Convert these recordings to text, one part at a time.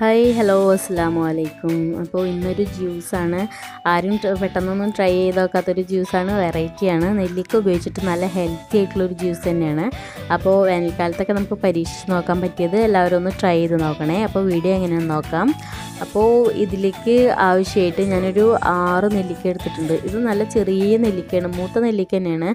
hi hello അസ്സാം വലൈക്കും അപ്പോൾ ഇന്നൊരു ജ്യൂസാണ് ആരും പെട്ടെന്നൊന്നും ട്രൈ ചെയ്ത് നോക്കാത്തൊരു ജ്യൂസാണ് വെറൈറ്റിയാണ് നെല്ലിക്ക ഉപയോഗിച്ചിട്ട് നല്ല ഹെൽത്തി ആയിട്ടുള്ളൊരു ജ്യൂസ് തന്നെയാണ് അപ്പോൾ വേനൽക്കാലത്തൊക്കെ നമുക്ക് പരീക്ഷിച്ച് നോക്കാൻ പറ്റിയത് എല്ലാവരും ഒന്ന് ട്രൈ ചെയ്ത് നോക്കണേ അപ്പോൾ വീഡിയോ എങ്ങനെയാണെന്ന് നോക്കാം അപ്പോൾ ഇതിലേക്ക് ആവശ്യമായിട്ട് ഞാനൊരു ആറ് നെല്ലിക്ക എടുത്തിട്ടുണ്ട് ഇത് നല്ല ചെറിയ നെല്ലിക്കയാണ് മൂത്ത നെല്ലിക്ക തന്നെയാണ്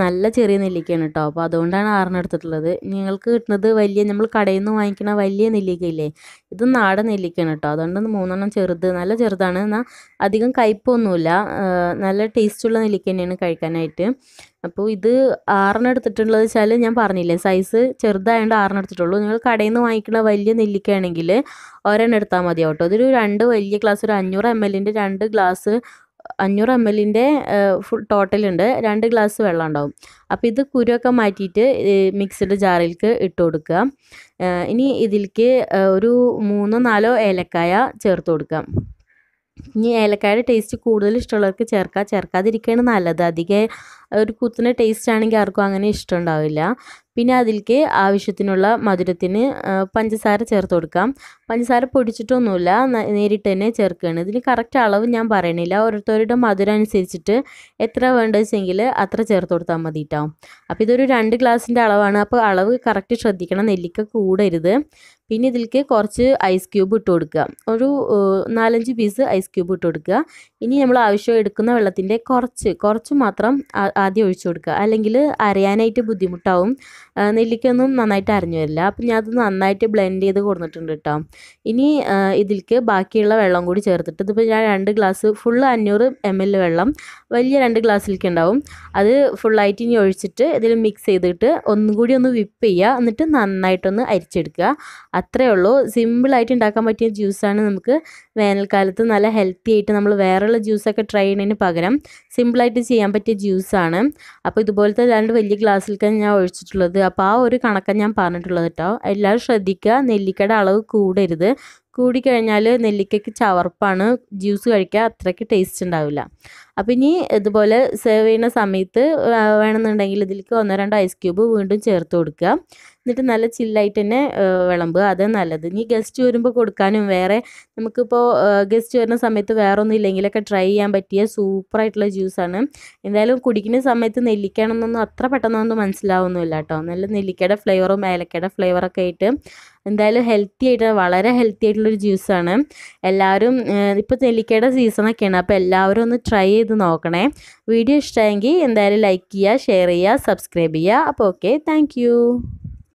നല്ല ചെറിയ നെല്ലിക്കയാണ് കേട്ടോ അപ്പോൾ അതുകൊണ്ടാണ് ആറിന് എടുത്തിട്ടുള്ളത് നിങ്ങൾക്ക് കിട്ടുന്നത് വലിയ നമ്മൾ കടയിൽ നിന്ന് വാങ്ങിക്കുന്ന വലിയ നെല്ലിക്കയില്ലേ ഇത് നാടൻ നെല്ലിക്കയാണ് കേട്ടോ അതുകൊണ്ട് മൂന്നെണ്ണം ചെറുത് നല്ല ചെറുതാണ് എന്നാൽ അധികം കയ്പൊന്നുമില്ല നല്ല ടേസ്റ്റുള്ള നെല്ലിക്ക തന്നെയാണ് കഴിക്കാനായിട്ട് അപ്പോൾ ഇത് ആറിന് എടുത്തിട്ടുള്ളത് വെച്ചാൽ ഞാൻ പറഞ്ഞില്ലേ സൈസ് ചെറുതായതുകൊണ്ട് ആറിന് എടുത്തിട്ടുള്ളൂ നിങ്ങൾ കടയിൽ നിന്ന് വാങ്ങിക്കുന്ന വലിയ നെല്ലിക്കയാണെങ്കിൽ ഒരെണ്ണം എടുത്താൽ മതിയാവും കേട്ടോ അതൊരു രണ്ട് വലിയ ഗ്ലാസ് ഒരു അഞ്ഞൂറ് എം എല്ലിൻ്റെ രണ്ട് ഗ്ലാസ് അഞ്ഞൂറ് എം എല്ലിൻ്റെ ഫുൾ ടോട്ടലുണ്ട് രണ്ട് ഗ്ലാസ് വെള്ളം ഉണ്ടാവും അപ്പോൾ ഇത് കുരുവൊക്കെ മാറ്റിയിട്ട് മിക്സിഡ് ജാറിലേക്ക് ഇട്ട് കൊടുക്കുക ഇനി ഇതിലേക്ക് ഒരു മൂന്നോ നാലോ ഏലക്കായ ചേർത്ത് കൊടുക്കാം ഇനി ഏലക്കായുടെ ടേസ്റ്റ് കൂടുതൽ ഇഷ്ടമുള്ളവർക്ക് ചേർക്കാം ചേർക്കാതിരിക്കുകയാണ് നല്ലത് അധികം ഒരു കുത്തുന്ന ടേസ്റ്റ് ആണെങ്കിൽ ആർക്കും അങ്ങനെ ഇഷ്ടം ഉണ്ടാവില്ല പിന്നെ അതിലേക്ക് ആവശ്യത്തിനുള്ള മധുരത്തിന് പഞ്ചസാര ചേർത്ത് കൊടുക്കാം പഞ്ചസാര പൊടിച്ചിട്ടൊന്നുമില്ല നേരിട്ട് തന്നെ ചേർക്കുകയാണ് ഇതിന് കറക്റ്റ് അളവ് ഞാൻ പറയണില്ല ഓരോരുത്തരുടെ മധുരം അനുസരിച്ചിട്ട് എത്ര വേണ്ടതെങ്കിൽ അത്ര ചേർത്ത് കൊടുത്താൽ മതി കേട്ടോ അപ്പോൾ ഇതൊരു രണ്ട് ഗ്ലാസിൻ്റെ അളവാണ് അപ്പോൾ അളവ് കറക്റ്റ് ശ്രദ്ധിക്കണം നെല്ലിക്ക കൂടരുത് പിന്നെ ഇതിലേക്ക് കുറച്ച് ഐസ് ക്യൂബ് ഇട്ട് കൊടുക്കുക ഒരു നാലഞ്ച് പീസ് ഐസ് ക്യൂബ് ഇട്ട് കൊടുക്കുക ഇനി നമ്മൾ ആവശ്യം എടുക്കുന്ന വെള്ളത്തിൻ്റെ കുറച്ച് കുറച്ച് മാത്രം ആദ്യം ഒഴിച്ചു കൊടുക്കുക അല്ലെങ്കിൽ അരയാനായിട്ട് ബുദ്ധിമുട്ടാവും നെല്ലിക്കൊന്നും നന്നായിട്ട് അരഞ്ഞു വരില്ല അപ്പം ഞാൻ അത് നന്നായിട്ട് ബ്ലെൻഡ് ചെയ്ത് കൊടുത്തിട്ടുണ്ട് കേട്ടോ ഇനി ഇതിലേക്ക് ബാക്കിയുള്ള വെള്ളം കൂടി ചേർത്തിട്ട് ഇതിപ്പോൾ ഞാൻ രണ്ട് ഗ്ലാസ് ഫുൾ അഞ്ഞൂറ് എം എൽ വെള്ളം വലിയ രണ്ട് ഗ്ലാസ്സിലേക്ക് ഉണ്ടാവും അത് ഫുള്ളായിട്ട് ഇനി ഒഴിച്ചിട്ട് ഇതിൽ മിക്സ് ചെയ്തിട്ട് ഒന്നും കൂടി ഒന്ന് വിപ്പ് ചെയ്യുക എന്നിട്ട് നന്നായിട്ടൊന്ന് അരിച്ചെടുക്കുക അത്രേ ഉള്ളൂ സിമ്പിളായിട്ട് ഉണ്ടാക്കാൻ പറ്റിയ ജ്യൂസാണ് നമുക്ക് വേനൽക്കാലത്ത് നല്ല ഹെൽത്തി ആയിട്ട് നമ്മൾ വേറെയുള്ള ജ്യൂസൊക്കെ ട്രൈ ചെയ്യുന്നതിന് പകരം സിമ്പിളായിട്ട് ചെയ്യാൻ പറ്റിയ ജ്യൂസാണ് അപ്പോൾ ഇതുപോലത്തെ രണ്ട് വലിയ ഗ്ലാസ്സിലേക്കാണ് ഞാൻ ഒഴിച്ചിട്ടുള്ളത് അപ്പോൾ ആ ഒരു കണക്കാണ് ഞാൻ പറഞ്ഞിട്ടുള്ളത് കേട്ടോ എല്ലാവരും ശ്രദ്ധിക്കുക നെല്ലിക്കയുടെ അളവ് കൂടരുത് കൂടിക്കഴിഞ്ഞാൽ നെല്ലിക്കയ്ക്ക് ചവർപ്പാണ് ജ്യൂസ് കഴിക്കുക അത്രയ്ക്ക് ടേസ്റ്റ് ഉണ്ടാവില്ല അപ്പം ഇനി ഇതുപോലെ സെർവ് ചെയ്യുന്ന സമയത്ത് വേണമെന്നുണ്ടെങ്കിൽ ഇതിലേക്ക് ഒന്നോ രണ്ടോ ഐസ് ക്യൂബ് വീണ്ടും ചേർത്ത് കൊടുക്കുക എന്നിട്ട് നല്ല ചില്ലായിട്ട് തന്നെ വിളമ്പുക അത് നല്ലത് ഇനി ഗസ്റ്റ് വരുമ്പോൾ കൊടുക്കാനും വേറെ നമുക്കിപ്പോൾ ഗസ്റ്റ് വരുന്ന സമയത്ത് വേറെ ഒന്നും ഇല്ലെങ്കിലൊക്കെ ട്രൈ ചെയ്യാൻ പറ്റിയ സൂപ്പറായിട്ടുള്ള ജ്യൂസാണ് എന്തായാലും കുടിക്കുന്ന സമയത്ത് നെല്ലിക്കണമെന്നൊന്നും അത്ര പെട്ടെന്നൊന്നും മനസ്സിലാവുന്നില്ല കേട്ടോ നല്ല നെല്ലിക്കയുടെ ഫ്ലേവറും ഏലക്കയുടെ ഫ്ലേവറൊക്കെ ആയിട്ട് എന്തായാലും ഹെൽത്തി ആയിട്ട് വളരെ ഹെൽത്തി ആയിട്ടുള്ളൊരു ജ്യൂസാണ് എല്ലാവരും ഇപ്പോൾ നെല്ലിക്കയുടെ സീസണൊക്കെയാണ് അപ്പോൾ എല്ലാവരും ഒന്ന് ട്രൈ ചെയ്ത് നോക്കണേ വീഡിയോ ഇഷ്ടമായെങ്കിൽ എന്തായാലും ലൈക്ക് ചെയ്യുക ഷെയർ ചെയ്യുക സബ്സ്ക്രൈബ് ചെയ്യുക അപ്പോൾ ഓക്കെ താങ്ക്